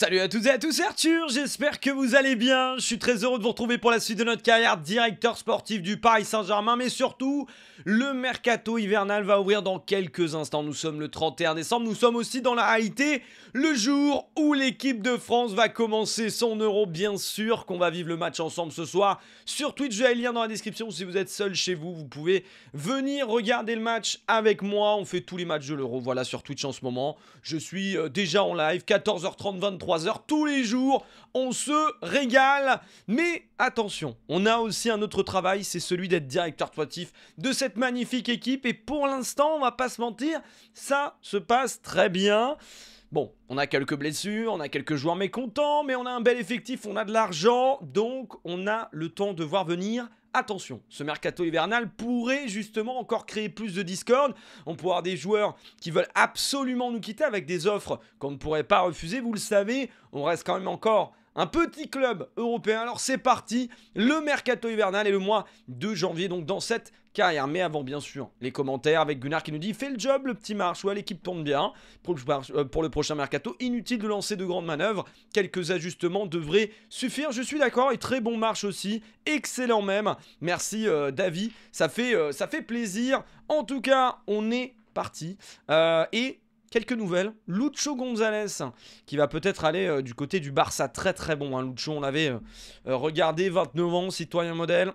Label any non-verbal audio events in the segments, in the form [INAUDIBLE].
Salut à tous et à tous, Arthur, j'espère que vous allez bien. Je suis très heureux de vous retrouver pour la suite de notre carrière directeur sportif du Paris Saint-Germain, mais surtout, le mercato hivernal va ouvrir dans quelques instants. Nous sommes le 31 décembre, nous sommes aussi dans la réalité, le jour où l'équipe de France va commencer son euro, bien sûr, qu'on va vivre le match ensemble ce soir. Sur Twitch, Je vais le lien dans la description, si vous êtes seul chez vous, vous pouvez venir regarder le match avec moi. On fait tous les matchs de l'euro, voilà, sur Twitch en ce moment. Je suis euh, déjà en live, 14h30, 23 heures tous les jours. On se régale. Mais attention, on a aussi un autre travail, c'est celui d'être directeur toitif de cette magnifique équipe. Et pour l'instant, on va pas se mentir, ça se passe très bien. Bon, on a quelques blessures, on a quelques joueurs mécontents, mais on a un bel effectif, on a de l'argent, donc on a le temps de voir venir Attention, ce mercato hivernal pourrait justement encore créer plus de discorde. On pourrait avoir des joueurs qui veulent absolument nous quitter avec des offres qu'on ne pourrait pas refuser. Vous le savez, on reste quand même encore un petit club européen. Alors c'est parti, le mercato hivernal est le mois de janvier, donc dans cette carrière. Mais avant, bien sûr, les commentaires avec Gunnar qui nous dit Fais le job, le petit marche. Ouais, l'équipe tourne bien euh, pour le, prochain mercato. Inutile de lancer de grandes manœuvres. Quelques ajustements devraient suffire. Je suis d'accord. Et très bon marche aussi. Excellent même. Merci, euh, David. Ça fait, euh, ça fait plaisir. En tout cas, on est parti. et quelques nouvelles. Lucho Gonzalez, qui va peut-être aller euh, du côté du Barça. Très très bon. Hein. Lucho, on l'avait euh, euh, regardé, 29 ans, citoyen modèle.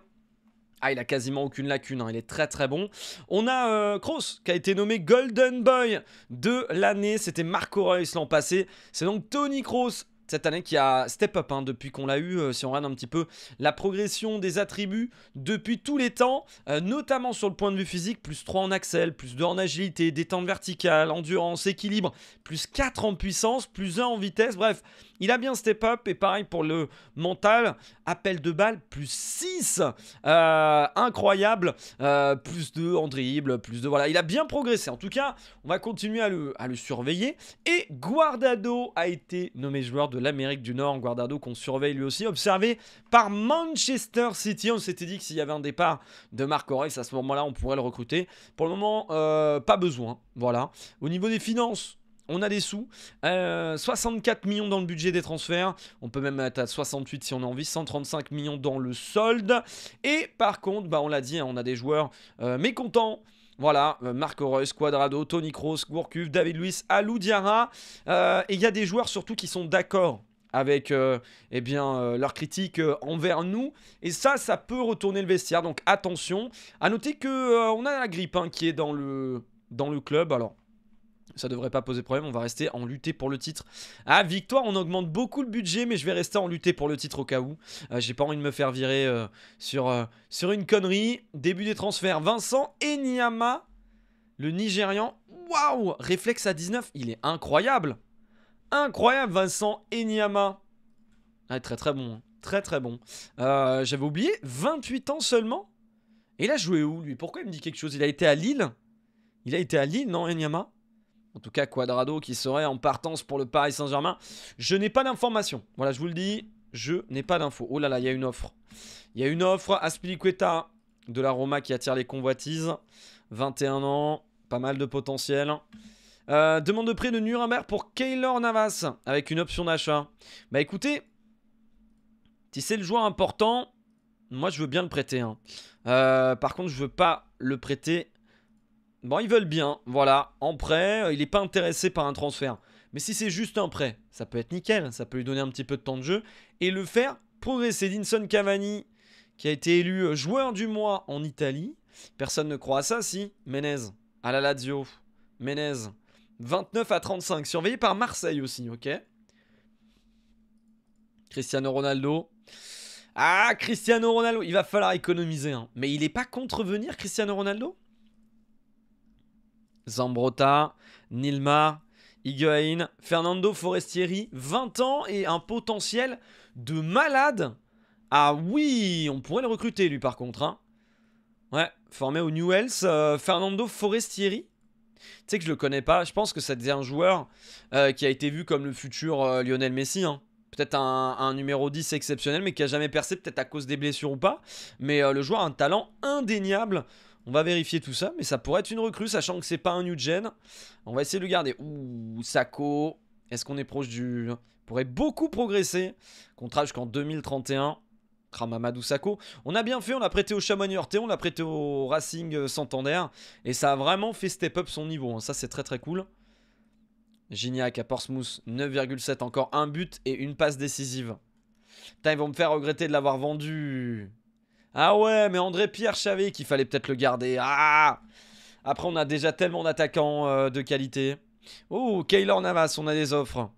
Ah, il a quasiment aucune lacune, hein. il est très très bon. On a Kroos qui a été nommé Golden Boy de l'année, c'était Marco Reus l'an passé. C'est donc Tony Kroos cette année qui a step up hein, depuis qu'on l'a eu. Euh, si on regarde un petit peu la progression des attributs depuis tous les temps, euh, notamment sur le point de vue physique, plus 3 en accel, plus 2 en agilité, détente verticale, endurance, équilibre, plus 4 en puissance, plus 1 en vitesse. Bref, il a bien step up et pareil pour le mental, appel de balle plus 6, euh, incroyable, euh, plus 2 en dribble, plus 2, voilà, il a bien progressé. En tout cas, on va continuer à le, surveiller. Et Guardado a été nommé joueur de l'Amérique du Nord, Guardado qu'on surveille lui aussi, observé par Manchester City. On s'était dit que s'il y avait un départ de Marc Reus à ce moment-là, on pourrait le recruter. Pour le moment, euh, pas besoin, voilà. Au niveau des finances, on a des sous. 64 euh, millions dans le budget des transferts. On peut même être à 68 si on a envie. 135 millions dans le solde. Et par contre, bah, on l'a dit, hein, on a des joueurs euh, mécontents. Voilà, euh, Marc Marco Quadrado, Tony Kroos, Gourcuff, David Luiz, Alou Diarra. et il y a des joueurs surtout qui sont d'accord avec euh, eh bien, leur critique envers nous. Et ça, ça peut retourner le vestiaire. Donc attention. À noter qu'on a la grippe hein, qui est dans le, dans le club. Alors, ça devrait pas poser problème, on va rester en lutter pour le titre. Ah, victoire, on augmente beaucoup le budget, mais je vais rester en lutter pour le titre au cas où. Euh, j'ai pas envie de me faire virer euh, sur, euh, sur une connerie. Début des transferts, Vincent Enyama, le Nigérian. Waouh, réflexe à 19, il est incroyable. Incroyable, Vincent Enyama. très très bon, hein. très très bon. J'avais oublié, 28 ans seulement. Et là, a joué où, lui Pourquoi il me dit quelque chose Il a été à Lille Il a été à Lille, non, Enyama en tout cas, Quadrado qui serait en partance pour le Paris Saint-Germain. Je n'ai pas d'informations. Voilà, je vous le dis, je n'ai pas d'infos. Oh là là, il y a une offre. Il y a une offre. Aspilicueta de la Roma qui attire les convoitises. 21 ans, pas mal de potentiel. Euh, demande de prêt de Nuremberg pour Keylor Navas avec une option d'achat. Bah écoutez, si c'est le joueur important, moi je veux bien le prêter. Hein. Euh, par contre, je veux pas le prêter Bon, ils veulent bien, voilà, en prêt, euh, il n'est pas intéressé par un transfert. Mais si c'est juste un prêt, ça peut être nickel, ça peut lui donner un petit peu de temps de jeu et le faire progresser. Dinson Cavani, qui a été élu euh, joueur du mois en Italie, personne ne croit à ça, si Menez, à la Lazio, Menez, 29 à 35, surveillé par Marseille aussi, ok Cristiano Ronaldo. Ah, Cristiano Ronaldo, il va falloir économiser. Hein. Mais il n'est pas contrevenir, Cristiano Ronaldo Zambrotta, Nilma, Higuain, Fernando Forestieri, 20 ans et un potentiel de malade. Ah oui, on pourrait le recruter lui par contre. Hein. Ouais, formé au Newells, euh, Fernando Forestieri. Tu sais que je le connais pas, je pense que c'était un joueur euh, qui a été vu comme le futur euh, Lionel Messi. Hein. Peut-être un, numéro 10 exceptionnel, mais qui a jamais percé, peut-être à cause des blessures ou pas. Mais le joueur a un talent indéniable on va vérifier tout ça, mais ça pourrait être une recrue, sachant que c'est pas un new gen. On va essayer de le garder. Ouh, Sako. Est-ce qu'on est proche du... pourrait beaucoup progresser. Contrat jusqu'en 2031. ou Sako. On a bien fait, on l'a prêté au Chamonix Hortéon. on l'a prêté au Racing euh, Santander. Et ça a vraiment fait step up son niveau. Hein. Ça, c'est très très cool. Gignac à Portsmouth, 9,7. Encore un but et une passe décisive. Putain, ils vont me faire regretter de l'avoir vendu. Ah ouais, mais André Pierre savait qu'il fallait peut-être le garder. Ah Après, on a déjà tellement d'attaquants euh, de qualité. Oh, Kaylor Navas, on a des offres.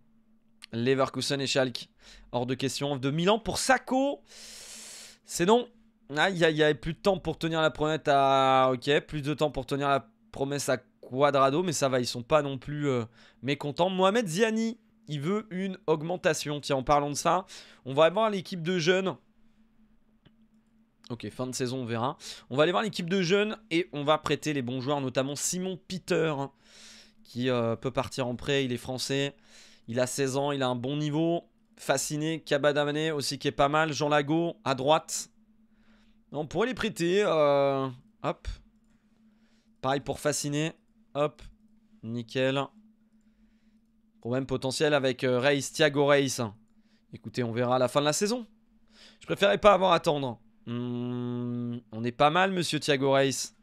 Leverkusen et Schalke. Hors de question. de Milan pour Sako. C'est non. Ah, il y, y, avait plus de temps pour tenir la promesse à. Ok, plus de temps pour tenir la promesse à Quadrado, mais ça va, ils sont pas non plus euh, mécontents. Mohamed Ziani, il veut une augmentation. Tiens, en parlant de ça, on va avoir l'équipe de jeunes Ok, fin de saison, on verra. On va aller voir l'équipe de jeunes et on va prêter les bons joueurs, notamment Simon Peter, hein, qui euh, peut partir en prêt, il est français. Il a 16 ans, il a un bon niveau. Fasciné, Kabadamane aussi qui est pas mal. Jean Lago à droite. On pourrait les prêter. Euh, hop. Pareil pour Fasciné. Hop. Nickel. Problème potentiel avec euh, Reis, Thiago Reis. Écoutez, on verra à la fin de la saison. Je préférais pas avoir à attendre. Hmm, on est pas mal, monsieur Thiago Reis.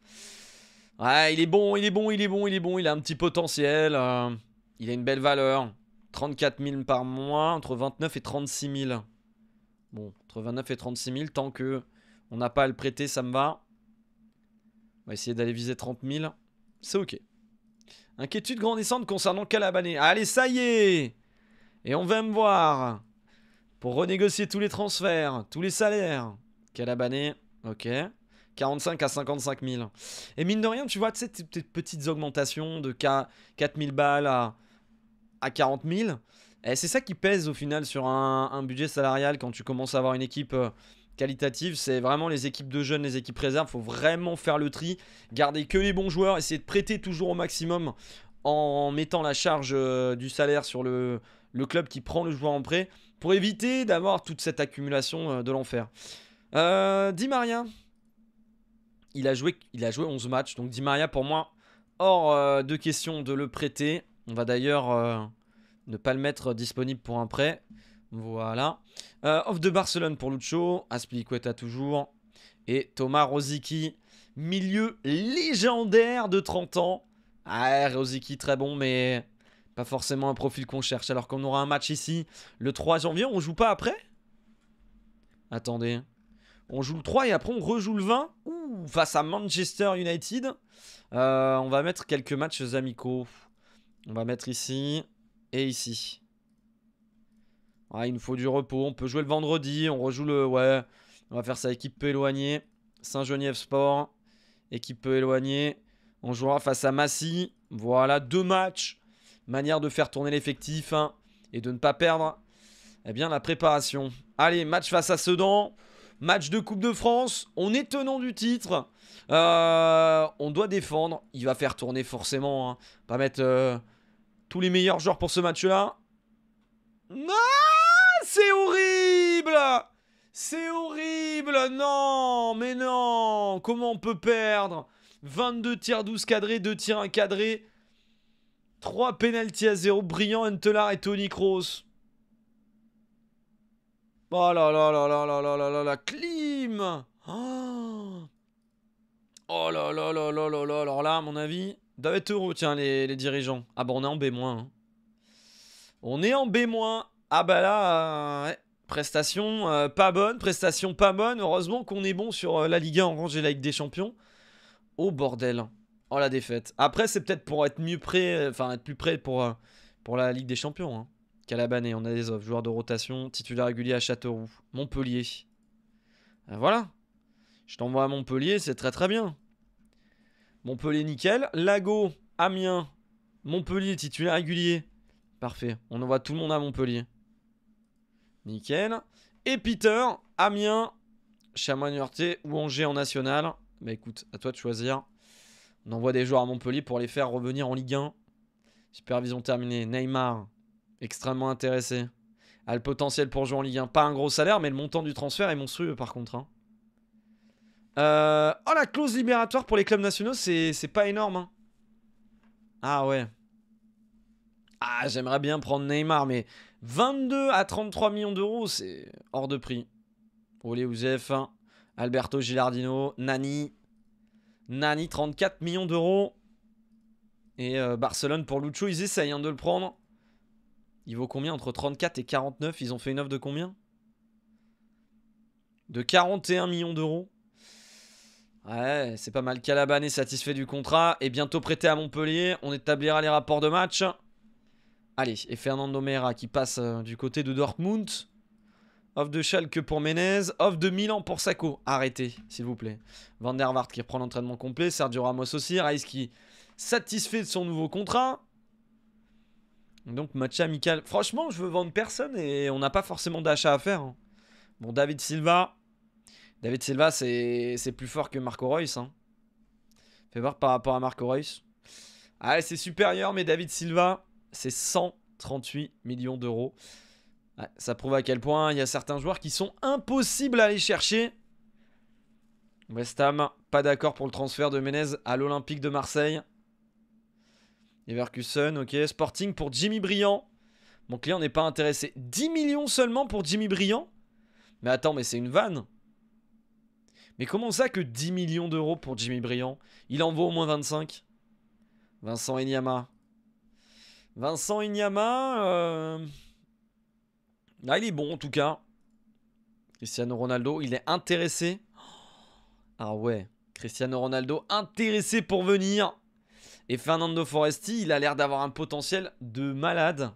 Ouais, il est bon, il est bon, il est bon, il est bon. Il a un petit potentiel. Euh, il a une belle valeur. 34 000 par mois, entre 29 et 36 000. Bon, entre 29 et 36 000, tant que on n'a pas à le prêter, ça me va. On va essayer d'aller viser 30 000. C'est ok. Inquiétude grandissante concernant Calabané. Allez, ça y est Et on va me voir pour renégocier tous les transferts, tous les salaires. Calabané, ok. 45 à 55 000. Et mine de rien, tu vois, tu sais, tes petites augmentations de 4 000 balles à, 40 000. Et c'est ça qui pèse au final sur un, budget salarial quand tu commences à avoir une équipe euh, qualitative. C'est vraiment les équipes de jeunes, les équipes réserves. faut vraiment faire le tri, garder que les bons joueurs, essayer de prêter toujours au maximum en mettant la charge euh, du salaire sur le, le club qui prend le joueur en prêt pour éviter d'avoir toute cette accumulation euh, de l'enfer. Euh, Dimaria Maria. Il a, joué, il a joué 11 matchs. Donc Di Maria, pour moi, hors euh, de question de le prêter. On va d'ailleurs euh, ne pas le mettre disponible pour un prêt. Voilà. off de Barcelone pour Lucho. Aspilicueta toujours. Et Thomas Rosicky, milieu légendaire de 30 ans. Ah, Rosicky, très bon, mais pas forcément un profil qu'on cherche. Alors qu'on aura un match ici le 3 janvier, on joue pas après Attendez. On joue le 3 et après on rejoue le 20 face à Manchester United. Euh, on va mettre quelques matchs amicaux. On va mettre ici et ici. Ah, il nous faut du repos. On peut jouer le vendredi. On rejoue le... Ouais. On va faire ça. Équipe peu éloignée. Saint-Geniève Sport. Équipe peu éloignée. On jouera face à Massy. Voilà, deux matchs. Manière de faire tourner l'effectif hein, et de ne pas perdre. Eh bien, la préparation. Allez, match face à Sedan. Match de Coupe de France, on est tenant du titre. Euh, on doit défendre. Il va faire tourner forcément. On hein. Pas mettre euh, tous les meilleurs joueurs pour ce match-là. Non ah, C'est horrible C'est horrible Non Mais non Comment on peut perdre 22 tirs 12 cadrés, 2 tirs 1 cadré. 3 pénalties à 0. Brillant, Entelar et Tony Kroos. Oh là là là là là là là là Clim oh, là là là là là là là là, à mon avis, doivent être heureux, tiens, les, dirigeants. Ah bah on est en B-. moins On est en B-. Ah bah là, prestation pas bonne, prestation pas bonne. Heureusement qu'on est bon sur la Ligue 1 en rang et la Ligue des Champions. Oh bordel. Oh la défaite. Après, c'est peut-être pour être mieux prêt, enfin être plus prêt pour, pour la Ligue des Champions. Calabane, on a des offres. Joueur de rotation, titulaire régulier à Châteauroux. Montpellier. Euh, voilà. Je t'envoie à Montpellier, c'est très très bien. Montpellier, nickel. Lago, Amiens, Montpellier, titulaire régulier. Parfait. On envoie tout le monde à Montpellier. Nickel. Et Peter, Amiens, chamois ou Angers en national. Bah écoute, à toi de choisir. On envoie des joueurs à Montpellier pour les faire revenir en Ligue 1. Supervision terminée. Neymar, extrêmement intéressé. A le potentiel pour jouer en Ligue 1. Pas un gros salaire, mais le montant du transfert est monstrueux par contre. Hein. Euh, oh, la clause libératoire pour les clubs nationaux, c'est pas énorme. Hein. Ah ouais. Ah, j'aimerais bien prendre Neymar, mais 22 à 33 millions d'euros, c'est hors de prix. Olé Ouzef, hein. Alberto Gilardino, Nani. Nani, 34 millions d'euros. Et euh, Barcelone pour Lucho, ils essayent de le prendre. Il vaut combien Entre 34 et 49, ils ont fait une offre de combien De 41 millions d'euros Ouais, c'est pas mal. Calabane est satisfait du contrat et bientôt prêté à Montpellier. On établira les rapports de match. Allez, et Fernando Meira qui passe euh, du côté de Dortmund. Off de Schalke pour Menez. Offre de Milan pour Sacco. Arrêtez, s'il vous plaît. Van der Waart qui reprend l'entraînement complet. Sergio Ramos aussi. Rice qui satisfait de son nouveau contrat. Donc match amical. Franchement, je veux vendre personne et on n'a pas forcément d'achat à faire. Hein. Bon, David Silva. David Silva, c'est plus fort que Marco Reus. Hein. Fais voir par rapport à Marco Reus. Ah, c'est supérieur, mais David Silva, c'est 138 millions d'euros. ça prouve à quel point il y a certains joueurs qui sont impossibles à aller chercher. West Ham, pas d'accord pour le transfert de Menez à l'Olympique de Marseille. Leverkusen, ok. Sporting pour Jimmy Briand. Mon client n'est pas intéressé. 10 millions seulement pour Jimmy Briand Mais attends, mais c'est une vanne. Mais comment ça que 10 millions d'euros pour Jimmy Briand Il en vaut au moins 25. Vincent Inyama. Vincent Inyama... Là, euh, ah, il est bon en tout cas. Cristiano Ronaldo, il est intéressé. Ah ouais, Cristiano Ronaldo intéressé pour venir. Et Fernando Foresti, il a l'air d'avoir un potentiel de malade.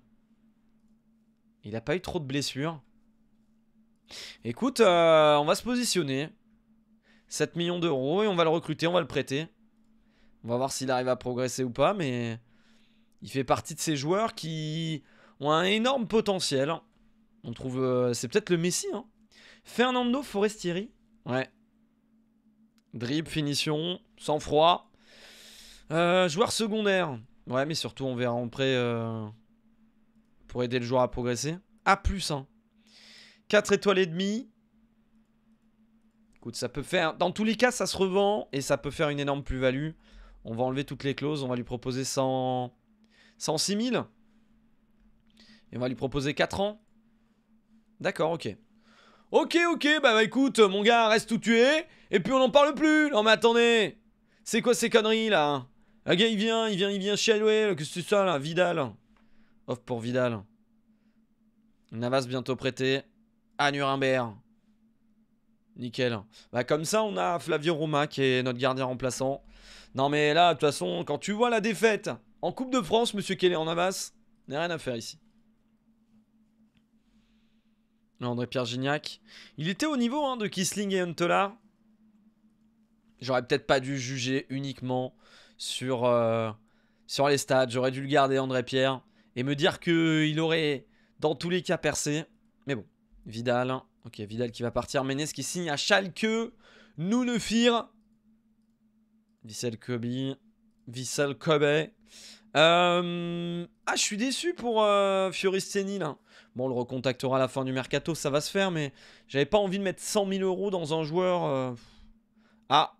Il n'a pas eu trop de blessures. Écoute, euh, on va se positionner. 7 millions d'euros et on va le recruter, on va le prêter. On va voir s'il arrive à progresser ou pas, mais il fait partie de ces joueurs qui ont un énorme potentiel. On trouve, euh, c'est peut-être le Messi. Hein. Fernando Forestieri, ouais. Drip, finition, sang-froid, euh, joueur secondaire. Ouais, mais surtout, on verra en prêt euh, pour aider le joueur à progresser. Ah, plus 1. Hein. 4 étoiles et demie. Écoute, ça peut faire... Dans tous les cas, ça se revend et ça peut faire une énorme plus-value. On va enlever toutes les clauses. On va lui proposer 100... 106 000. Et on va lui proposer 4 ans. D'accord, ok. Ok, ok, bah, bah écoute, mon gars, reste tout tué. Et puis on n'en parle plus. Non mais attendez. C'est quoi ces conneries là le ah, gars, il vient, il vient, il vient. qu'est-ce que c'est ça, là Vidal. Off pour Vidal. Navas bientôt prêté à Nuremberg. Nickel. Bah, comme ça, on a Flavio Roma qui est notre gardien remplaçant. Non, mais là, de toute façon, quand tu vois la défaite en Coupe de France, monsieur Kelly en Navas, a rien à faire ici. André-Pierre Gignac. Il était au niveau hein, de Kisling et Antola. J'aurais peut-être pas dû juger uniquement sur, euh, sur les stades. J'aurais dû le garder, André Pierre, et me dire qu'il aurait, dans tous les cas, percé. Mais bon, Vidal. Hein. Ok, Vidal qui va partir. Ménès qui signe à Schalke. Nous ne fire. Vissel Kobe. Vissel Kobe. Euh, ah, je suis déçu pour euh, Fioristeni Bon, on le recontactera à la fin du mercato, ça va se faire, mais j'avais pas envie de mettre 100 000 euros dans un joueur. Euh, ah,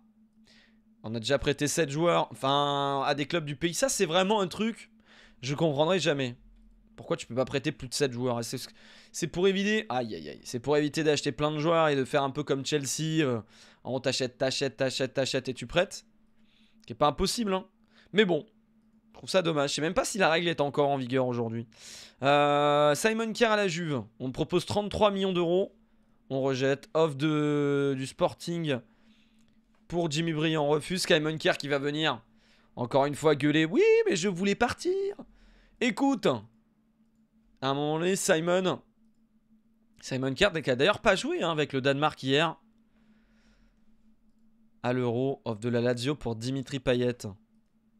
on a déjà prêté 7 joueurs, enfin, à des clubs du pays. Ça, c'est vraiment un truc, je comprendrai jamais. Pourquoi tu peux pas prêter plus de 7 joueurs C'est pour éviter, aïe aïe aïe, c'est pour éviter d'acheter plein de joueurs et de faire un peu comme Chelsea. Euh, on t'achète, t'achète, t'achète, t'achète et tu prêtes. Ce qui est pas impossible, hein. Mais bon, je trouve ça dommage. Je sais même pas si la règle est encore en vigueur aujourd'hui. Euh, Simon Kerr à la Juve. On propose 33 millions d'euros. On rejette. Off de, du Sporting pour Jimmy Briand. Refuse Simon Kerr qui va venir encore une fois gueuler. Oui, mais je voulais partir. Écoute, à un moment donné, Simon, Simon Kerr qui a d'ailleurs pas joué hein, avec le Danemark hier à l'euro off de la Lazio pour Dimitri Payet.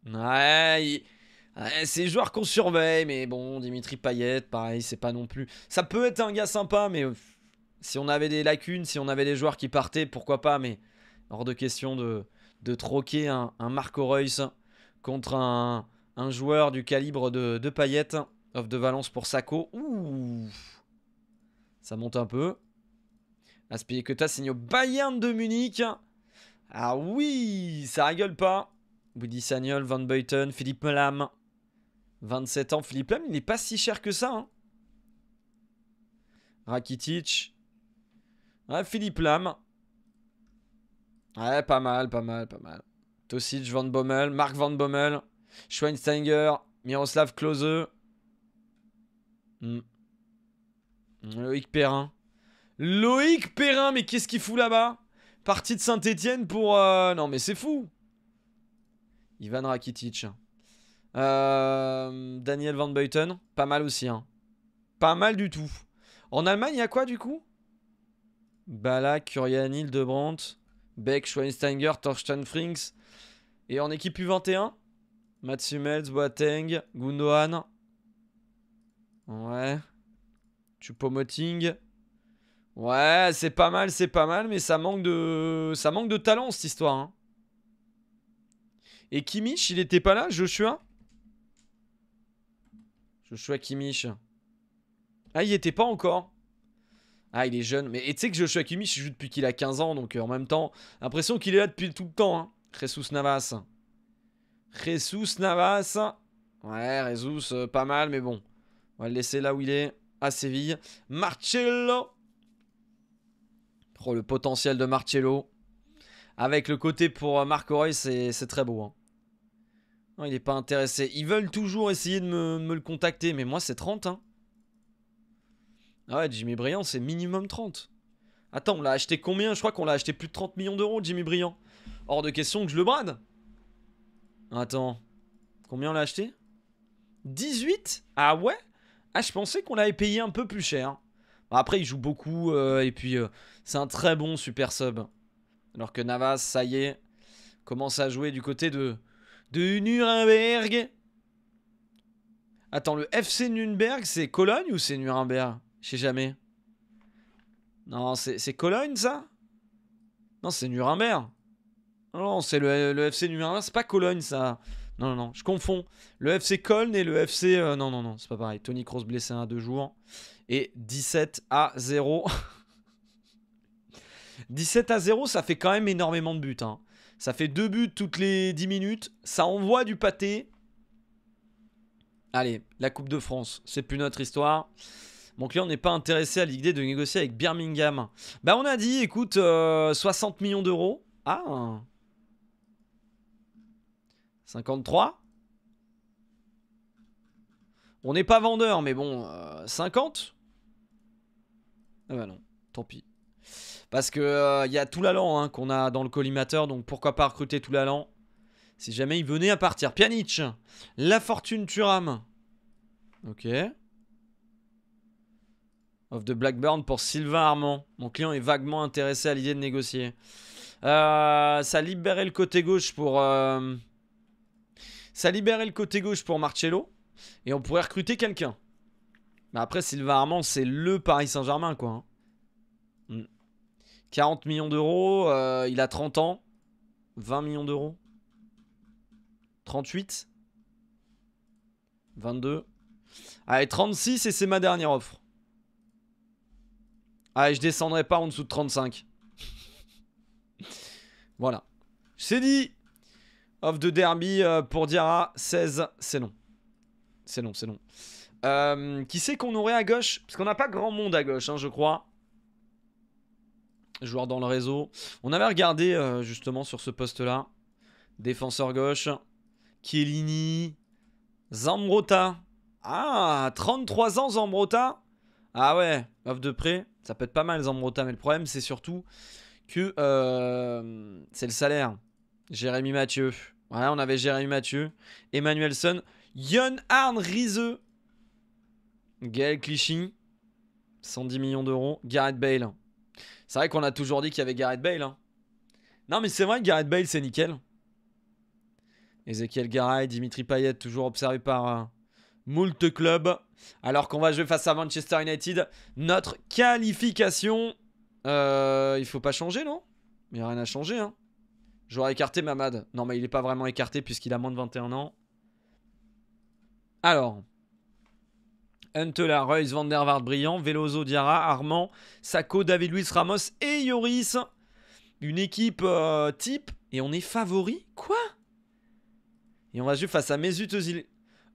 Ouais, c'est joueur qu'on surveille, mais bon, Dimitri Payet, pareil, c'est pas non plus. Ça peut être un gars sympa, mais si on avait des lacunes, si on avait des joueurs qui partaient, pourquoi pas, mais Hors de question de, troquer un, un, Marco Reus contre un, joueur du calibre de, de Payette. Off de Valence pour Sako. Ouh Ça monte un peu. que signe au Bayern de Munich. Ah oui Ça rigole pas. Woody Sagnol, Van Buyten, Philippe Melam. 27 ans, Philippe Lam, il n'est pas si cher que ça. Hein. Rakitic. Ah, Philippe Lam, Ouais, pas mal, pas mal, pas mal. Tosic, Van Bommel, Marc Van Bommel, Schweinsteiger, Miroslav Klose. Hmm. Loïc Perrin. Loïc Perrin, mais qu'est-ce qu'il fout là-bas Parti de saint étienne pour... Euh, non mais c'est fou Ivan Rakitic. Euh, Daniel Van Buyten, pas mal aussi. Hein. Pas mal du tout. En Allemagne, il y a quoi du coup Bala, Curianil, De Beck, Schweinsteiger, Torsten Frings. Et en équipe U21, Mats Hummels, Boateng, Gundogan. Ouais. Chupomoting. Ouais, c'est pas mal, c'est pas mal, mais ça manque de, ça manque de talent cette histoire. Hein. Et Kimich, il était pas là, Joshua Joshua Kimich. Ah, il était pas encore. Ah, il est jeune. Mais tu sais que Joshua Kimmich joue depuis qu'il a 15 ans, donc euh, en même temps, l'impression qu'il est là depuis tout le temps. Hein. Jesus Navas. Jesus Navas. Ouais, Jesus, euh, pas mal, mais bon. On va le laisser là où il est, à Séville. Marcello. Oh, le potentiel de Marcello. Avec le côté pour euh, Marco Roy, c'est très beau. Hein. Non, il n'est pas intéressé. Ils veulent toujours essayer de me, me le contacter, mais moi, c'est 30. Hein. Ah ouais, Jimmy Briand, c'est minimum 30. Attends, on l'a acheté combien Je crois qu'on l'a acheté plus de 30 millions d'euros, Jimmy Briand. Hors de question que je le brade. Attends, combien on l'a acheté 18 Ah ouais Ah, je pensais qu'on l'avait payé un peu plus cher. Bah, après, il joue beaucoup euh, et puis euh, c'est un très bon super sub. Alors que Navas, ça y est, commence à jouer du côté de, de Nuremberg. Attends, le FC Nuremberg, c'est Cologne ou c'est Nuremberg je sais jamais. Non, c'est Cologne, ça Non, c'est Nuremberg. Non, c'est le, FC Nuremberg, c'est pas Cologne, ça. Non, non, non, je confonds. Le FC Cologne et le FC... Euh, non, non, non, c'est pas pareil. Tony Kroos blessé à deux jours. Et 17 à 0. 17 [LAUGHS] à 0, ça fait quand même énormément de buts. Hein. Ça fait deux buts toutes les 10 minutes. Ça envoie du pâté. Allez, la Coupe de France, c'est plus notre histoire. Mon client n'est pas intéressé à l'idée de négocier avec Birmingham. Bah on a dit, écoute, 60 euh, millions d'euros. Ah 53 On n'est pas vendeur, mais bon, 50 euh, Ah bah non, tant pis. Parce que euh, il y a tout l'allant hein, qu'on a dans le collimateur, donc pourquoi pas recruter tout l'allant si jamais il venait à partir. Pjanic, la fortune Turam. Ok of de Blackburn pour Sylvain Armand. Mon client est vaguement intéressé à l'idée de négocier. Euh, ça libérait le côté gauche pour... Euh, ça libérait le côté gauche pour Marcello. Et on pourrait recruter quelqu'un. Mais après, Sylvain Armand, c'est le Paris Saint-Germain, quoi. 40 hein. hmm. millions d'euros, euh, il a 30 ans. 20 millions d'euros. 38. 22. Allez, 36 et c'est ma dernière offre. Ah, je descendrai pas en dessous de 35. voilà. C'est dit. Off de derby euh, pour Diarra, 16, c'est non. C'est non, c'est non. Euh, qui c'est qu'on aurait à gauche Parce qu'on n'a pas grand monde à gauche, hein, je crois. Joueur dans le réseau. On avait regardé euh, justement sur ce poste-là. Défenseur gauche. Chiellini. Zambrota. Ah, 33 ans Zambrota. Ah ouais, offre de prêt, ça peut être pas mal Zambrotta, mais le problème c'est surtout que euh, c'est le salaire. Jérémy Mathieu. Ouais, on avait Jérémy Mathieu, Emmanuelson, Yon Arn Rize, Gaël Clichy, 110 millions d'euros, Gareth Bale. C'est vrai qu'on a toujours dit qu'il y avait Gareth Bale. Hein. Non mais c'est vrai que Gareth Bale c'est nickel. Ezekiel Garay, Dimitri Payet, toujours observé par euh, Moult Club alors qu'on va jouer face à Manchester United. Notre qualification, euh, il faut pas changer, non Il n'y a rien à changer. Hein. J'aurais écarté Mamad. Non, mais il n'est pas vraiment écarté puisqu'il a moins de 21 ans. Alors. Huntela, Reus, Van der Vaart, Briand, Veloso, Diarra, Armand, Sako, David Luis, Ramos et Yoris. Une équipe euh, type et on est favori Quoi Et on va jouer face à Mesut Özil.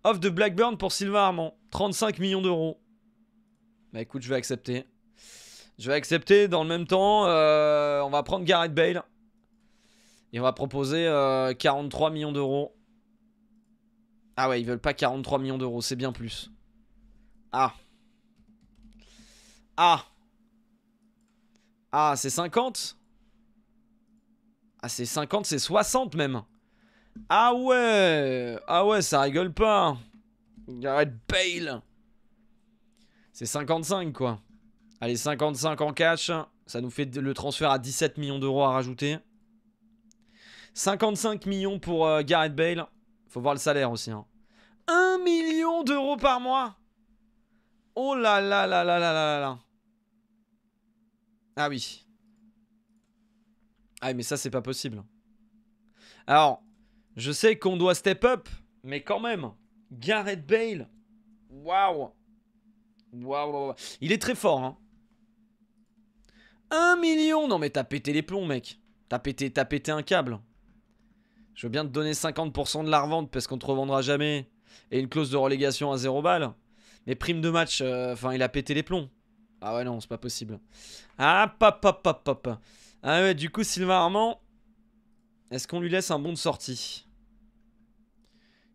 Offre de Blackburn pour Sylvain Armand. 35 millions d'euros. Bah écoute, je vais accepter. Je vais accepter. Dans le même temps, euh, on va prendre Gareth Bale. Et on va proposer 43 euh, millions d'euros. Ah ouais, ils veulent pas 43 millions d'euros, c'est bien plus. Ah. Ah. Ah, c'est 50 Ah, c'est 50, c'est 60 même. Ah ouais Ah ouais, ça rigole pas hein. Gareth Bale C'est 55, quoi. Allez, 55 en cash. Hein. Ça nous fait le transfert à 17 millions d'euros à rajouter. 55 millions pour euh, Gareth Bale. Faut voir le salaire aussi. Hein. 1 million d'euros par mois Oh là là là là là là là Ah oui. Ah mais ça c'est pas possible. Alors, je sais qu'on doit step up, mais quand même, Gareth Bale, waouh, waouh, il est très fort. Hein. 1 million, non mais t'as pété les plombs, mec. T'as pété, un câble. Je veux bien te donner 50% de la revente parce qu'on te revendra jamais. Et une clause de relégation à 0 balles. Mais prime de match, euh, enfin, il a pété les plombs. Ah ouais, non, c'est pas possible. Ah, hop, pop hop. Ah ouais, du coup, Sylvain Armand, est-ce qu'on lui laisse un bon de sortie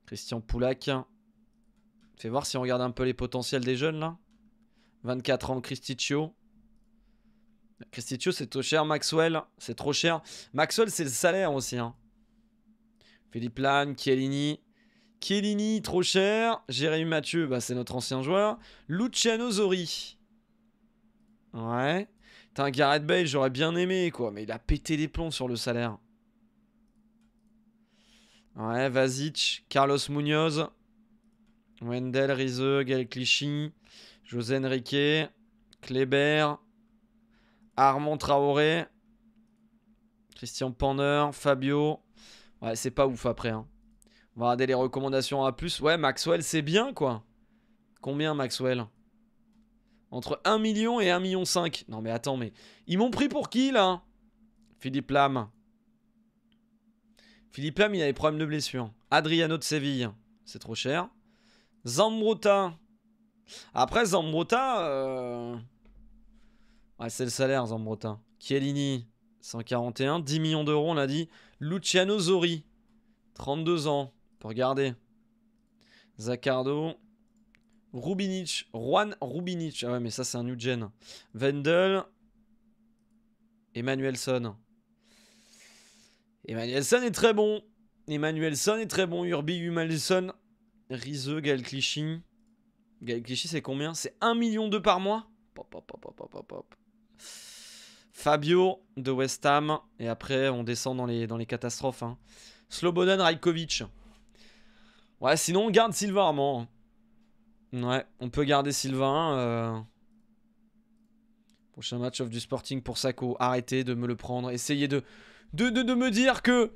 Christian Poulak. Fais voir si on regarde un peu les potentiels des jeunes là. 24 ans, Cristiccio. Cristiccio, c'est trop cher. Maxwell, c'est trop cher. Maxwell, c'est le salaire aussi. Hein. Philippe Lane, Chiellini. Chiellini, trop cher. Jérémy Mathieu, bah, c'est notre ancien joueur. Luciano Zori. Ouais. T'as un Gareth Bale, j'aurais bien aimé, quoi. Mais il a pété les plombs sur le salaire. Ouais, Vazic, Carlos Munoz, Wendel, Rizeux, Gael Clichy, José Enrique, Kléber, Armand Traoré, Christian Pander, Fabio. Ouais, c'est pas ouf après. Hein. On va regarder les recommandations à plus. Ouais, Maxwell, c'est bien quoi. Combien Maxwell Entre 1 million et 1 million 5. Non mais attends, mais ils m'ont pris pour qui là Philippe Lame. Philippe Lam, il a des problèmes de blessure. Adriano de Séville, c'est trop cher. Zambrota. Après, Zambrota. Euh, ouais, c'est le salaire, Zambrota. Chiellini, 141. 10 millions d'euros, on l'a dit. Luciano Zori, 32 ans. pour regarder. Zaccardo. Rubinic. Juan Rubinic. Ah ouais, mais ça, c'est un New Gen. Wendel. Emmanuelson. Emmanuelson est très bon. Emmanuelson est très bon. Urbi Humalson. Rizeux, Gael Clichy. Clichy, c'est combien C'est 1 million de par mois Fabio de West Ham. Et après, on descend dans les, dans les catastrophes. Hein. Slobodan Rajkovic. Ouais, sinon, on garde Sylvain hein, Armand. Ouais, on peut garder Sylvain. Hein, euh. Prochain match of du Sporting pour Sako. Arrêtez de me le prendre. Essayez de, de, me dire que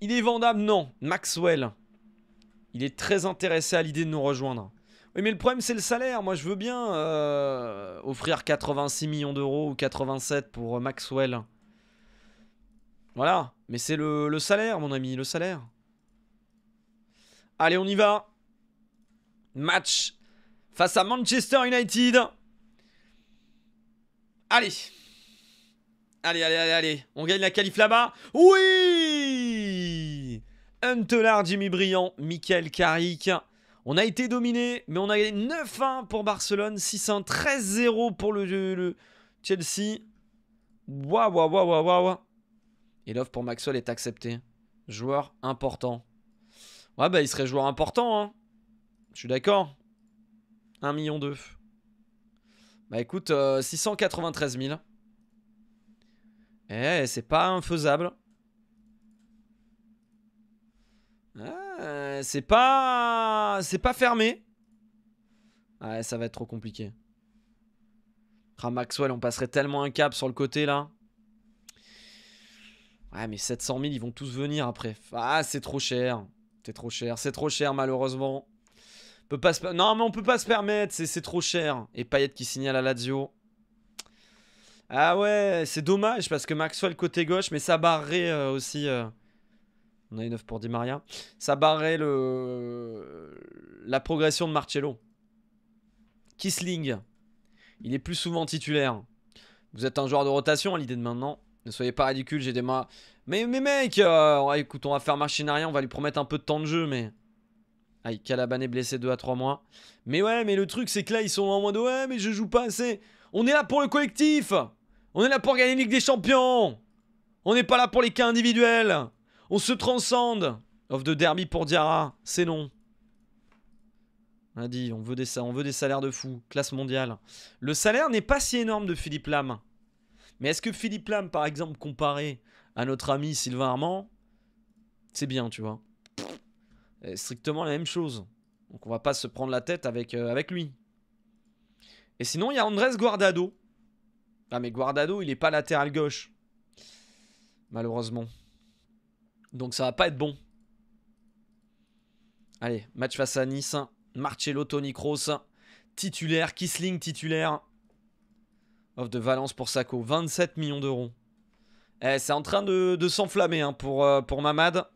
il est vendable. Non, Maxwell, il est très intéressé à l'idée de nous rejoindre. Oui, mais le problème, c'est le salaire. Moi, je veux bien euh, offrir 86 millions d'euros ou 87 pour euh, Maxwell. Voilà, mais c'est le salaire, mon ami, le salaire. Allez, on y va. Match face à Manchester United. Allez. Allez, allez, allez, On gagne la qualif là-bas. Oui Huntelaar, Jimmy Briand, Michael Carrick. On a été dominé, mais on a gagné 9-1 pour Barcelone, 6-1, 13-0 pour le, Chelsea. Waouh, waouh, waouh, waouh, waouh. Et l'offre pour Maxwell est acceptée. Joueur important. Ouais, bah, il serait joueur important, hein. Je suis d'accord. 1 million 2. Bah, écoute, 693 euh, 000. Eh, c'est pas infaisable. Eh, c'est pas... C'est pas fermé. Ouais, ça va être trop compliqué. Ah, Maxwell, on passerait tellement un cap sur le côté, là. Ouais, mais 700 000, ils vont tous venir après. Ah, c'est trop cher. C'est trop cher. C'est trop cher, malheureusement. peut pas Non, mais on peut pas se permettre. C'est trop cher. Et Payette qui signale à Lazio. Ah ouais, c'est dommage parce que Maxwell côté gauche, mais ça barrait euh, aussi. Euh, on a une 9 pour Di Maria. Ça barrait le... la progression de Marcello. Kissling il est plus souvent titulaire. Vous êtes un joueur de rotation à l'idée de maintenant. Ne soyez pas ridicule, j'ai des mains. Mais, mais mec, euh, écoute, on va faire rien, on va lui promettre un peu de temps de jeu, mais. Aïe, Calaban est blessé 2 à 3 mois. Mais ouais, mais le truc, c'est que là, ils sont en mode ouais, mais je joue pas assez. On est là pour le collectif on est là pour gagner la Ligue des Champions On n'est pas là pour les cas individuels On se transcende Off de derby pour Diarra, c'est non. On a dit, on veut, des, on veut des salaires de fou, classe mondiale. Le salaire n'est pas si énorme de Philippe Lam. Mais est-ce que Philippe Lam, par exemple, comparé à notre ami Sylvain Armand, c'est bien, tu vois. Strictement la même chose. Donc on va pas se prendre la tête avec, euh, avec lui. Et sinon, il y a Andrés Guardado, ah mais Guardado, il est pas latéral gauche. Malheureusement. Donc ça va pas être bon. Allez, match face à Nice. Marcello Toni Cross. titulaire, Kissling titulaire. Off de Valence pour Sacco, 27 millions d'euros. Eh, c'est en train de, s'enflammer hein, pour, euh, pour Mamad,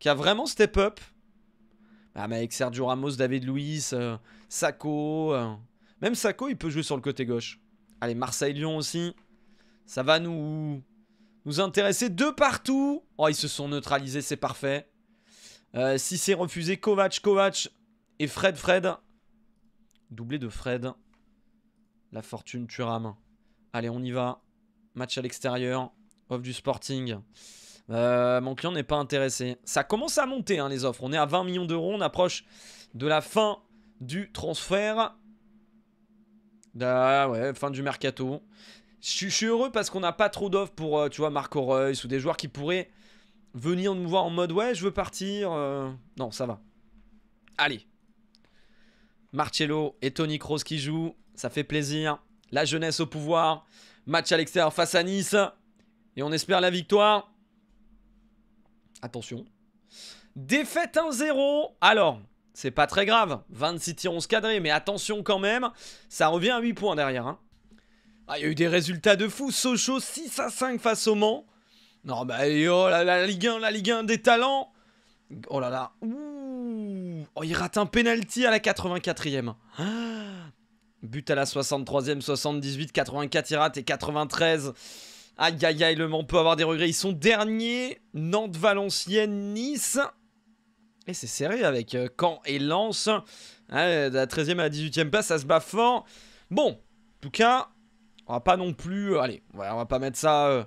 qui a vraiment step up. Ah, mais avec Sergio Ramos, David Luiz, euh, Sako, euh, même Sacco, il peut jouer sur le côté gauche. Allez, Marseille-Lyon aussi. Ça va nous, nous intéresser de partout. Oh, ils se sont neutralisés, c'est parfait. Euh, si c'est refusé, Kovac, Kovac et Fred, Fred. Doublé de Fred. La fortune Turam. Allez, on y va. Match à l'extérieur. Offre du Sporting. Euh, mon client n'est pas intéressé. Ça commence à monter, hein, les offres. On est à 20 millions d'euros. On approche de la fin du transfert. Ah ouais, fin du mercato. Je, suis heureux parce qu'on n'a pas trop d'offres pour, euh, tu vois, Marco Reus ou des joueurs qui pourraient venir nous voir en mode ouais, je veux partir. Euh. Non, ça va. Allez. Marcello et Tony Kroos qui jouent, ça fait plaisir. La jeunesse au pouvoir. Match à l'extérieur face à Nice. Et on espère la victoire. Attention. Défaite 1-0. Alors, c'est pas très grave. 26 tirs 11 cadrés. Mais attention quand même. Ça revient à 8 points derrière. Hein. Ah, il y a eu des résultats de fou. Sochaux 6 à 5 face au Mans. Non, bah, oh, la, la, Ligue 1, la Ligue 1 des talents. Oh là là. Oh, il rate un penalty à la 84e. Ah. But à la 63e, 78, 84, il rate et 93. Aïe aïe aïe, le Mans peut avoir des regrets. Ils sont derniers. Nantes, Valenciennes, Nice. Et c'est serré avec euh, Caen et Lens. Hein. de la 13e à la 18e place, ça se bat fort. Bon, en tout cas, on va pas non plus... Euh, allez, on ne va pas mettre ça... Euh,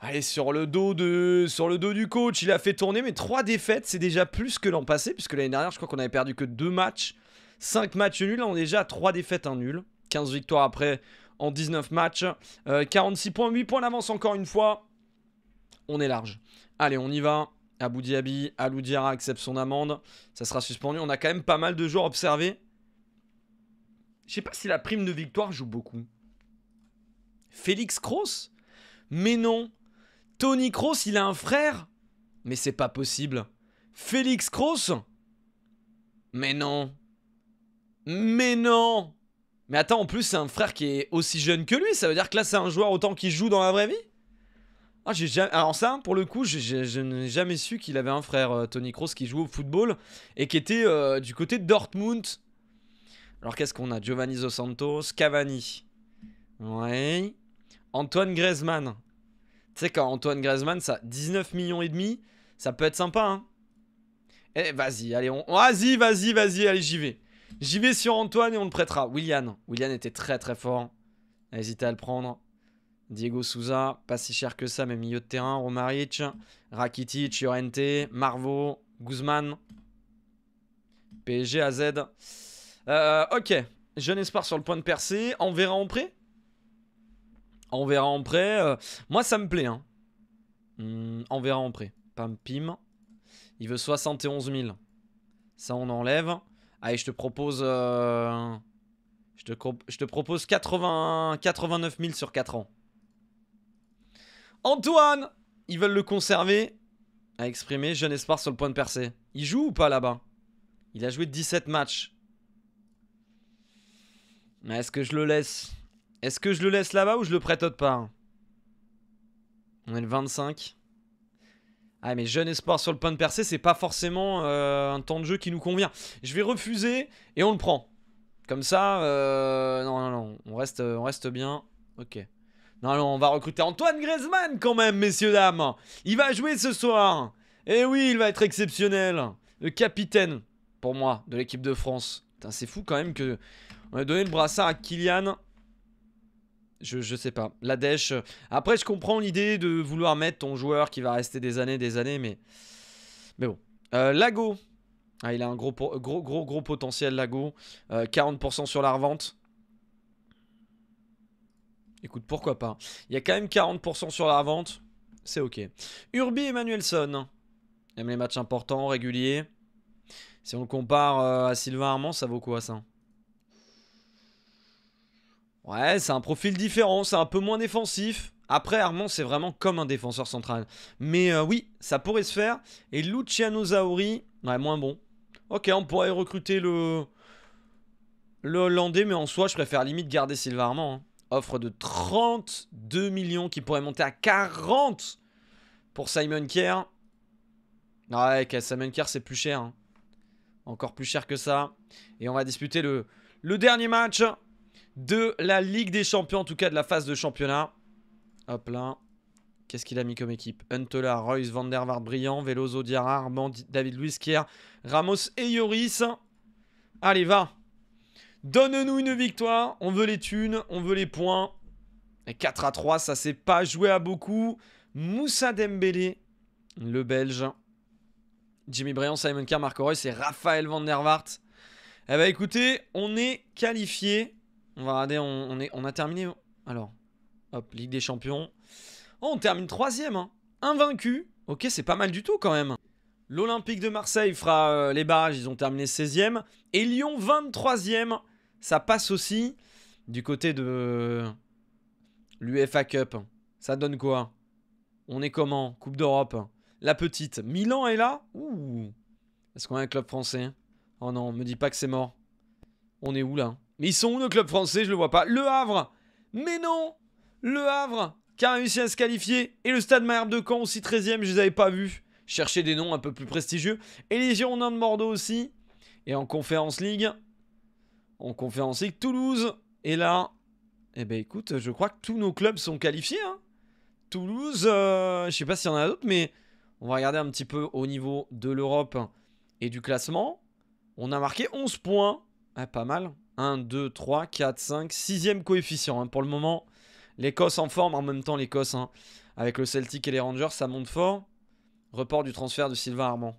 allez, sur le, dos de, sur le dos du coach, il a fait tourner, mais 3 défaites, c'est déjà plus que l'an passé, puisque l'année dernière, je crois qu'on avait perdu que 2 matchs. 5 matchs nuls, on est déjà à 3 défaites, 1 nul. 15 victoires après en 19 matchs. 46 points, 8 points d'avance encore une fois. On est large. Allez, on y va. Abu Dhabi, Alou accepte son amende. Ça sera suspendu. On a quand même pas mal de joueurs observés. Je sais pas si la prime de victoire joue beaucoup. Félix Kroos Mais non Tony Kroos, il a un frère Mais c'est pas possible. Félix Kroos Mais non Mais non Mais attends, en plus, c'est un frère qui est aussi jeune que lui. Ça veut dire que là, c'est un joueur autant qu'il joue dans la vraie vie ah, j'ai Alors ça, pour le coup, je n'ai jamais su qu'il avait un frère, euh, Tony Cross qui joue au football et qui était euh, du côté de Dortmund. Alors qu'est-ce qu'on a Giovanni Dos Santos, Cavani. Ouais. Antoine Griezmann. Tu sais, quand Antoine Griezmann, ça 19 millions et demi, ça peut être sympa, hein Eh, vas-y, allez, on... Vas-y, vas-y, vas-y, allez, j'y vais. J'y vais sur Antoine et on le prêtera. William. William était très très fort. N'hésitez à le prendre. Diego Souza, pas si cher que ça, mais milieu de terrain. Romaric, Rakitic, Llorente, Marvo, Guzman. PSG AZ. Euh, ok, jeune espoir sur le point de percer On verra en prêt On verra en prêt. Euh, moi, ça me plaît. Hein. Hmm, on verra en prêt. Pam Pim. Il veut 71 000. Ça, on enlève. Allez, je te propose... Euh, je, te, je te propose 80, 89 000 sur 4 ans. Antoine Ils veulent le conserver. A exprimer, jeune espoir sur le point de percer. Il joue ou pas là-bas Il a joué 17 matchs. Est-ce que je le laisse Est-ce que je le laisse là-bas ou je le prête autre part On est le 25. Ah mais jeune espoir sur le point de percer, c'est pas forcément euh, un temps de jeu qui nous convient. Je vais refuser et on le prend. Comme ça, euh, non, non, non, on reste, on reste bien. Ok. Non, on va recruter Antoine Griezmann quand même, messieurs, dames. Il va jouer ce soir. Et eh oui, il va être exceptionnel. Le capitaine, pour moi, de l'équipe de France. Putain, c'est fou quand même que on a donné le brassard à Kylian. Je, je sais pas. La dèche. Après, je comprends l'idée de vouloir mettre ton joueur qui va rester des années, des années, mais... Mais bon. Euh, Lago. Ah, il a un gros, gros, gros, potentiel, Lago. 40% euh, sur la revente. Écoute, pourquoi pas. Il y a quand même 40% sur la vente. C'est ok. Urbi Emmanuelson. Aime les matchs importants, réguliers. Si on le compare euh, à Sylvain Armand, ça vaut quoi ça Ouais, c'est un profil différent, c'est un peu moins défensif. Après, Armand, c'est vraiment comme un défenseur central. Mais euh, oui, ça pourrait se faire. Et Luciano Zauri, ouais, moins bon. Ok, on pourrait recruter le... Le Hollandais, mais en soi, je préfère limite garder Sylvain Armand. Hein. Offre de 32 millions qui pourrait monter à 40 pour Simon Kier. Ouais, Simon Kier, c'est plus cher. Hein. Encore plus cher que ça. Et on va disputer le, dernier match de la Ligue des Champions, en tout cas de la phase de championnat. Hop là. Qu'est-ce qu'il a mis comme équipe untola, Royce, Van der Vaart, Briand, Veloso, Diarra, Armand, David Luis, Kier, Ramos et Yoris. Allez, va Donne-nous une victoire. On veut les thunes, on veut les points. Et 4 à 3, ça s'est pas joué à beaucoup. Moussa Dembélé, le Belge. Jimmy bryan, Simon Kerr, Marc et Raphaël Van der Waart. Eh bien, écoutez, on est qualifié. On va regarder, on, est, on a terminé. Alors, hop, Ligue des Champions. Oh, on termine troisième. Hein. Invaincu. Ok, c'est pas mal du tout quand même. L'Olympique de Marseille fera euh, les barrages, ils ont terminé 16e. Et Lyon 23e. Ça passe aussi du côté de l'UFA Cup. Ça donne quoi On est comment Coupe d'Europe. La petite. Milan est là Ouh. Est-ce qu'on a un club français Oh non, me dis pas que c'est mort. On est où là Mais ils sont où nos clubs français Je le vois pas. Le Havre Mais non Le Havre qui a réussi à se qualifier. Et le Stade Malherbe de Caen aussi 13ème, je les avais pas vus. Chercher des noms un peu plus prestigieux. Et les Girondins de Bordeaux aussi. Et en Conférence League, on conférence Toulouse et là. Eh ben écoute, je crois que tous nos clubs sont qualifiés. Hein. Toulouse, je euh, je sais pas s'il y en a d'autres, mais on va regarder un petit peu au niveau de l'Europe et du classement. On a marqué 11 points. Ah, pas mal. 1, 2, 3, 4, 5. Sixième coefficient. Hein. Pour le moment, l'Écosse en forme. En même temps, l'Écosse, hein, avec le Celtic et les Rangers, ça monte fort. Report du transfert de Sylvain Armand.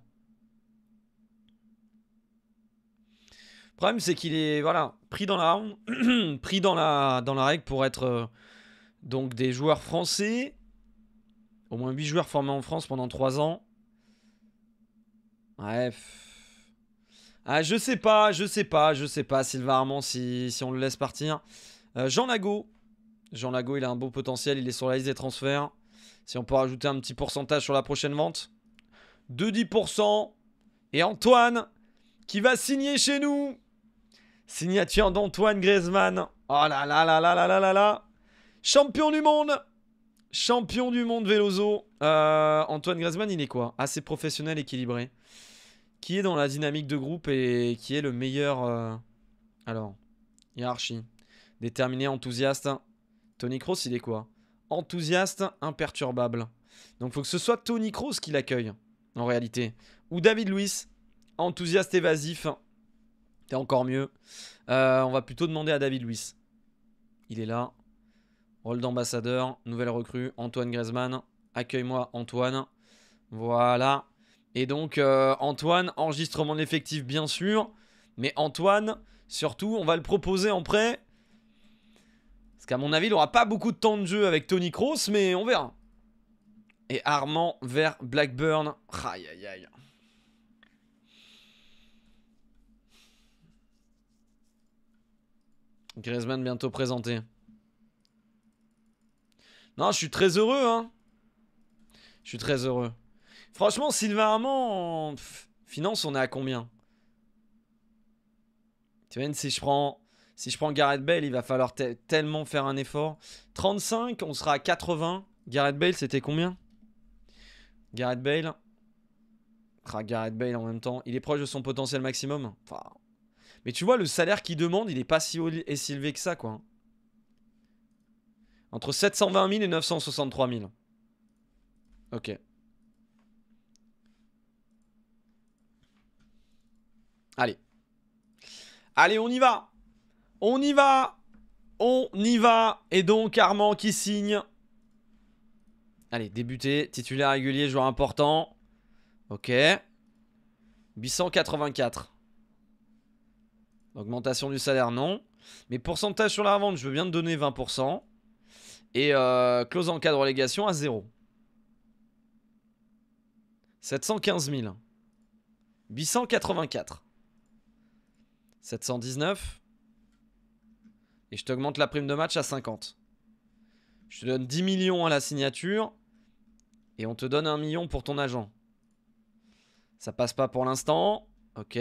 Le problème, c'est qu'il est voilà, pris dans la [CLEARS THROAT] pris dans la, dans la règle pour être euh, donc des joueurs français, au moins 8 joueurs formés en France pendant 3 ans. Bref. Ah, je sais pas, je sais pas, je sais pas, Sylvain Armand, si, si on le laisse partir. Euh, Jean Lago. Jean Lago, il a un beau potentiel, il est sur la liste des transferts. Si on peut rajouter un petit pourcentage sur la prochaine vente. 2 10%. Et Antoine, qui va signer chez nous Signature d'Antoine Griezmann. Oh là là là là là là là là Champion du monde Champion du monde vélozo euh, Antoine Griezmann, il est quoi Assez professionnel, équilibré. Qui est dans la dynamique de groupe et qui est le meilleur... Euh, alors, hiérarchie. Déterminé, enthousiaste. Tony Kroos, il est quoi Enthousiaste, imperturbable. Donc, il faut que ce soit Tony Kroos qui l'accueille, en réalité. Ou David Luiz, enthousiaste évasif. C'est encore mieux. Euh, on va plutôt demander à David Luiz. Il est là. Rôle d'ambassadeur, nouvelle recrue, Antoine Griezmann. Accueille-moi Antoine. Voilà. Et donc euh, Antoine, enregistrement de l'effectif bien sûr. Mais Antoine, surtout, on va le proposer en prêt. Parce qu'à mon avis, il n'aura pas beaucoup de temps de jeu avec Tony Kroos, mais on verra. Et Armand vers Blackburn. Aïe aïe aïe. Griezmann bientôt présenté. Non, je suis très heureux, hein. Je suis très heureux. Franchement, Sylvain Armand, en finance, on est à combien Tu vois, si je prends... Si je prends Gareth Bale, il va falloir tellement faire un effort. 35, on sera à 80. Gareth Bale, c'était combien Gareth Bale. Ah, Gareth Bale en même temps. Il est proche de son potentiel maximum. Enfin, mais tu vois, le salaire qu'il demande, il est pas si et si élevé que ça, quoi. Entre 720 000 et 963 000. Ok. Allez. Allez, on y va On y va On y va Et donc, Armand qui signe. Allez, débuté, titulaire régulier, joueur important. Ok. 884. Augmentation du salaire, non. Mais pourcentage sur la revente, je veux bien te donner 20%. Et euh, close en cas de relégation à 0. 715 000. 884. 719. Et je t'augmente la prime de match à 50. Je te donne 10 millions à la signature. Et on te donne 1 million pour ton agent. Ça passe pas pour l'instant. Ok.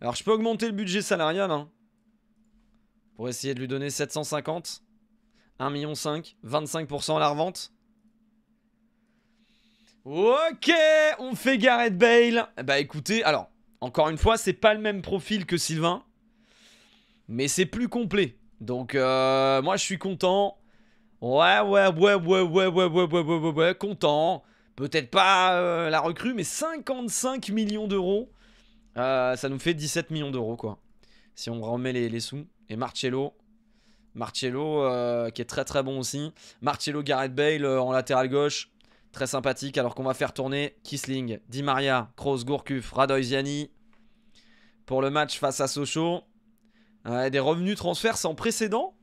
Alors, je peux augmenter le budget salarial. pour essayer de lui donner 750. 1,5 million. 25% à la revente. Ok, on fait Gareth Bale. Bah écoutez, alors, encore une fois, c'est pas le même profil que Sylvain. Mais c'est plus complet. Donc, moi, je suis content. Ouais, ouais, ouais, ouais, ouais, ouais, ouais, ouais, ouais, ouais, content. Peut-être pas la recrue, mais 55 millions d'euros. Euh, ça nous fait 17 millions d'euros, quoi. Si on remet les, sous. Et Marcello. Marcello, euh, qui est très très bon aussi. Marcello, Gareth Bale euh, en latéral gauche. Très sympathique. Alors qu'on va faire tourner Kisling, Di Maria, Kroos, Gourcuff, Radoiziani. Pour le match face à Sochaux. des revenus transferts sans précédent.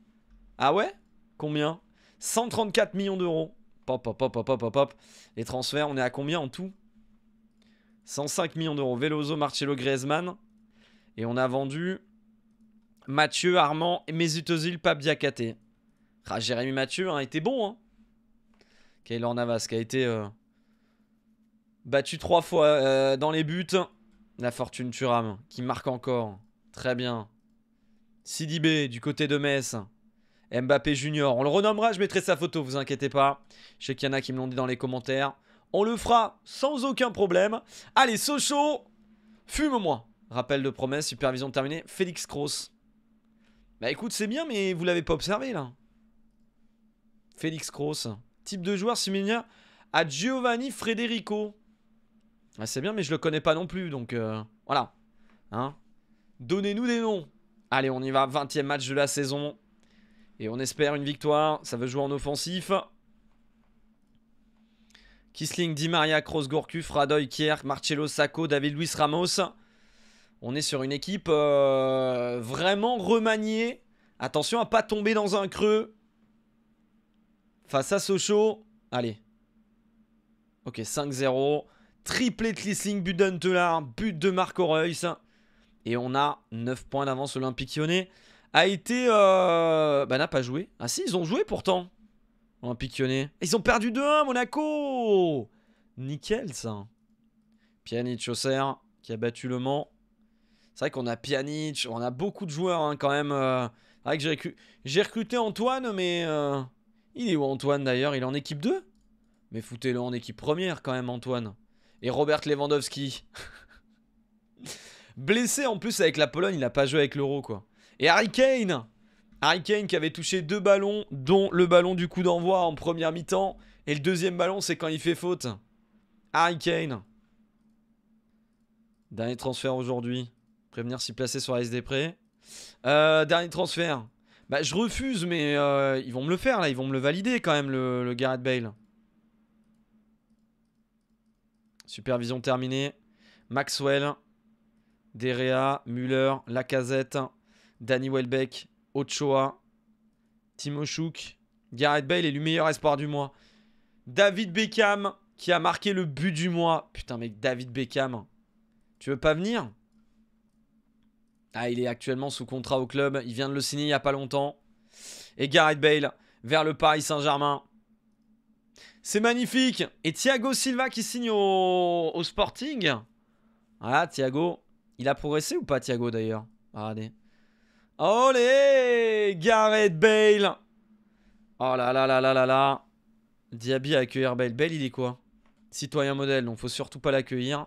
Ah ouais Combien 134 millions d'euros. Pop, pop, pop, pop, pop, pop. Les transferts, on est à combien en tout 105 millions d'euros. Veloso, Marcello, Griezmann. Et on a vendu Mathieu, Armand, Mesut Ozil, Pape Diakaté. Ah, Jérémy Mathieu a hein, été bon. Hein. Kaylor Navas qui a été euh, battu trois fois euh, dans les buts. La fortune Turam qui marque encore. Très bien. Sidibé du côté de Metz. Mbappé Junior. On le renommera, je mettrai sa photo, vous inquiétez pas. Je sais qu'il y en a qui me l'ont dit dans les commentaires. On le fera sans aucun problème. Allez, Sochaux, fume-moi. Rappel de promesse, supervision terminée. Félix Kroos. Bah écoute, c'est bien, mais vous l'avez pas observé là. Félix Kroos. Type de joueur similaire à Giovanni Federico. Ah, c'est bien, mais je le connais pas non plus, donc euh, voilà. Hein Donnez-nous des noms. Allez, on y va. 20 e match de la saison. Et on espère une victoire. Ça veut jouer en offensif. Kisling, Di Maria, Kroos, Gourcuff, Fradoy, Kier, Marcelo, Sacco, David Luis Ramos. On est sur une équipe euh, vraiment remaniée. Attention à pas tomber dans un creux. Face à Sochaux. Allez. Ok, 5-0. Triplé de Kisling, but d'Antelar, but de Marco Reus. Et on a 9 points d'avance Olympique Lyonnais. A été... Euh, bah, n'a pas joué. Ah si, ils ont joué pourtant va piquonner. Ils ont perdu 2-1, Monaco Nickel, ça. Pjanic au qui a battu le Mans. C'est vrai qu'on a Pjanic, on a beaucoup de joueurs hein, quand même. Euh. C'est vrai que j'ai recruté Antoine, mais... Euh, il est où Antoine d'ailleurs Il est en équipe 2 Mais foutez-le en équipe première quand même, Antoine. Et Robert Lewandowski. [LAUGHS] Blessé en plus avec la Pologne, il n'a pas joué avec l'Euro, quoi. Et Harry Kane Harry Kane qui avait touché deux ballons, dont le ballon du coup d'envoi en première mi-temps. Et le deuxième ballon, c'est quand il fait faute. Harry Kane. Dernier transfert aujourd'hui. Prévenir s'y placer sur la SD pré. Euh, dernier transfert. Bah, je refuse, mais euh, ils vont me le faire là. Ils vont me le valider quand même, le, le Gareth Bale. Supervision terminée. Maxwell, Derea, Muller. Lacazette, Danny Welbeck, Ochoa, Timo Gareth Bale est le meilleur espoir du mois. David Beckham qui a marqué le but du mois. Putain mec, David Beckham, tu veux pas venir Ah, il est actuellement sous contrat au club, il vient de le signer il y a pas longtemps. Et Gareth Bale vers le Paris Saint-Germain. C'est magnifique Et Thiago Silva qui signe au, Sporting. Ah, Thiago, il a progressé ou pas Thiago d'ailleurs ah, Regardez. Olé Gareth Bale Oh là là là là là là Diaby à accueillir Bale. Bale, il est quoi Citoyen modèle, donc faut surtout pas l'accueillir.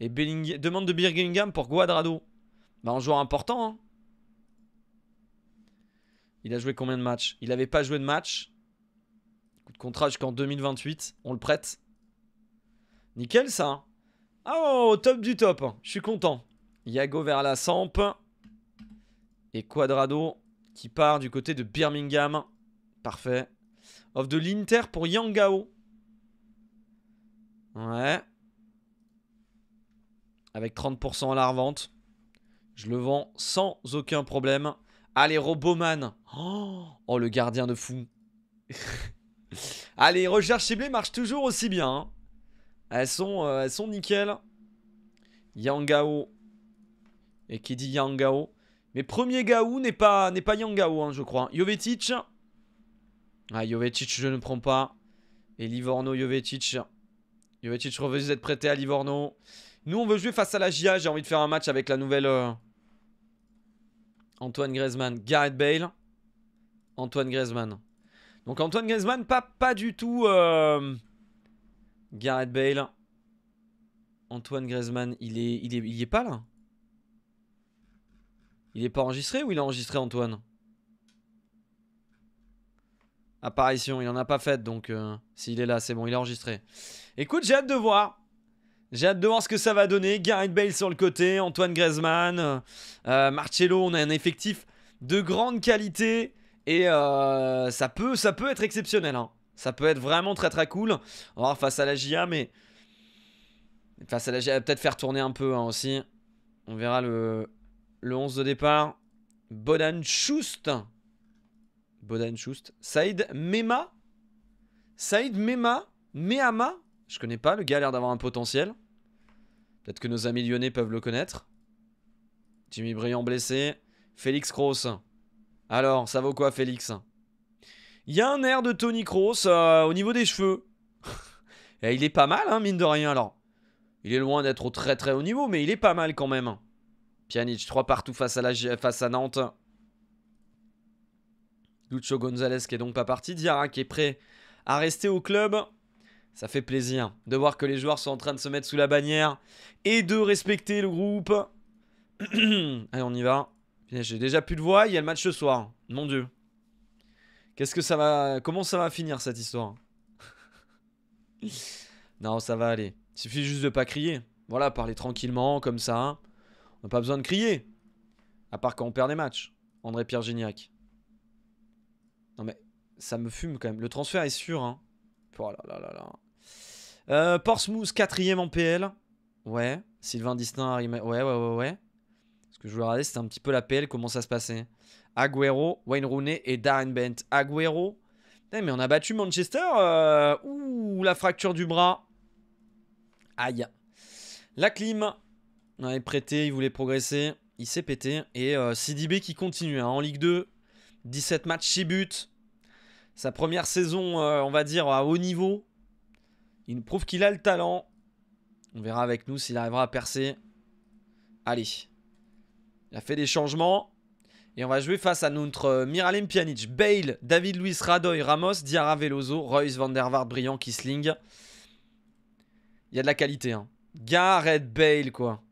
Et Belling... demande de Birmingham pour Guadrado. Bah, un joueur important. Hein. Il a joué combien de matchs Il n'avait pas joué de match. Coup de contrat jusqu'en 2028. On le prête. Nickel, ça. Hein. Ah, oh, top du top. Je suis content. Yago vers la Samp. Et Quadrado qui part du côté de Birmingham. Parfait. Off de l'Inter pour Yangao. Ouais. Avec 30% à la revente. Je le vends sans aucun problème. Allez, Roboman. Oh, le gardien de fou. [LAUGHS] Allez, recherche ciblée marche toujours aussi bien. Hein. Elles, sont, euh, elles sont nickel. Yangao. Et qui dit Yangao mais premier Gaou n'est pas, n'est pas Yangao, hein, je crois. Jovetic. Ah, Jovetic, je ne prends pas. Et Livorno, Jovetic. Jovetic refuse d'être prêté à Livorno. Nous, on veut jouer face à la GIA. J'ai envie de faire un match avec la nouvelle... Euh, Antoine Griezmann, Gareth Bale. Antoine Griezmann. Donc Antoine Griezmann, pas, pas du tout... Euh, Gareth Bale. Antoine Griezmann, il est, il est, il est pas là. Il est pas enregistré ou il est enregistré, Antoine Apparition, il en a pas fait, donc euh, s'il est là, c'est bon, il est enregistré. Écoute, j'ai hâte de voir. J'ai hâte de voir ce que ça va donner. Gareth Bale sur le côté, Antoine Griezmann, euh, Marcello, on a un effectif de grande qualité. Et euh, ça, peut, ça peut être exceptionnel. Hein. Ça peut être vraiment très très cool. voir face à la GIA, mais... Face à la GIA, peut-être faire tourner un peu hein, aussi. On verra le, le 11 de départ, Bodan Schust. Bodan Schust. Saïd Mema. Saïd Mema. Mehama. Je connais pas, le gars a l'air d'avoir un potentiel. Peut-être que nos amis lyonnais peuvent le connaître. Jimmy Briand blessé. Félix Kroos. Alors, ça vaut quoi, Félix Il y a un air de Tony Kroos euh, au niveau des cheveux. [LAUGHS] Et il est pas mal, hein, mine de rien, alors. Il est loin d'être au très très haut niveau, mais il est pas mal quand même. Pjanic, 3 partout face à, la, face à Nantes. Lucho Gonzalez qui est donc pas parti. Diarra qui est prêt à rester au club. Ça fait plaisir de voir que les joueurs sont en train de se mettre sous la bannière et de respecter le groupe. [CLEARS THROAT] Allez, on y va. J'ai déjà plus de voix, il y a le match ce soir. Mon dieu. Qu'est-ce que ça va comment ça va finir cette histoire [LAUGHS] Non, ça va aller. Il suffit juste de pas crier. Voilà, parler tranquillement comme ça. On n'a pas besoin de crier. À part quand on perd des matchs. André-Pierre Gignac. Non mais, ça me fume quand même. Le transfert est sûr. Hein. Oh là là là euh, Portsmouth, quatrième en PL. Ouais. Sylvain Distin, ouais, ouais, ouais, ouais. Ce que je voulais regarder, c'était un petit peu la PL, comment ça se passait. Aguero, Wayne Rooney et Darren Bent. Aguero. Eh, mais on a battu Manchester. Euh, ouh, la fracture du bras. Aïe. La clim. Il prêté, il voulait progresser. Il s'est pété. Et euh, CDB qui continue hein. en Ligue 2. 17 matchs, 6 buts. Sa première saison, euh, on va dire, à haut niveau. Il nous prouve qu'il a le talent. On verra avec nous s'il arrivera à percer. Allez. Il a fait des changements. Et on va jouer face à notre euh, Miralem Pjanic, Bale, David Luis, Radoy, Ramos, Diarra Veloso, Royce, Van der Briand, Kisling. Il y a de la qualité. Hein. Gareth Bale, quoi.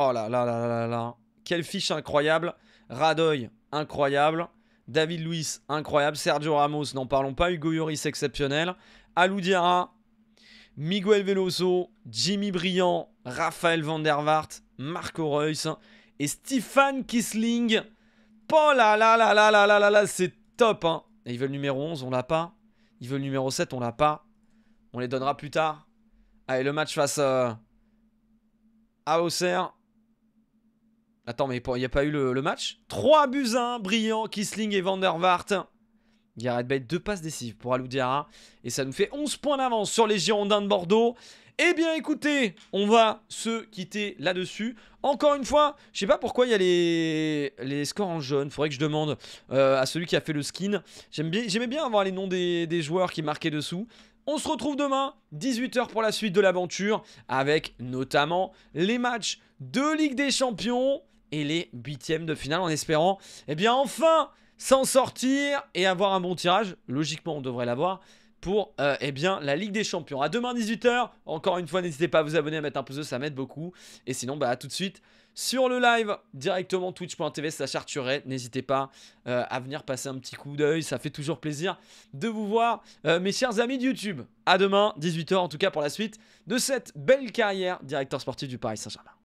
Oh là là là là là là. Quelle fiche incroyable. Radoy, incroyable. David Luiz, incroyable. Sergio Ramos, n'en parlons pas. Hugo Lloris, exceptionnel. Aloudira. Miguel Veloso, Jimmy Briand, Raphaël Van der Marco Reus et Stefan Kisling. Oh là là là là là là là là, c'est top. Hein. Et ils veulent numéro 11, on l'a pas. Ils veulent numéro 7, on l'a pas. On les donnera plus tard. Allez, le match face euh, à Auxerre. Attends, mais il n'y a pas eu le, match 3 buts brillants, brillant, Kisling et Van der Vaart. Gareth Bale, deux passes décisives pour Alou Et ça nous fait 11 points d'avance sur les Girondins de Bordeaux. Eh bien, écoutez, on va se quitter là-dessus. Encore une fois, je ne sais pas pourquoi il y a les... les scores en jaune. Il Faudrait que je demande euh, à celui qui a fait le skin. J'aimais bien, bien avoir les noms des, des joueurs qui marquaient dessous. On se retrouve demain, 18h pour la suite de l'aventure, avec notamment les matchs de Ligue des Champions, et les huitièmes de finale en espérant, eh bien enfin, s'en sortir et avoir un bon tirage. Logiquement, on devrait l'avoir pour euh, eh bien, la Ligue des Champions. À demain 18h, encore une fois, n'hésitez pas à vous abonner, à mettre un pouce, ça m'aide beaucoup. Et sinon, bah, à tout de suite sur le live, directement twitch.tv, ça Arturet. N'hésitez pas euh, à venir passer un petit coup d'œil, ça fait toujours plaisir de vous voir, euh, mes chers amis de YouTube. À demain, 18h en tout cas, pour la suite de cette belle carrière directeur sportif du Paris Saint-Germain.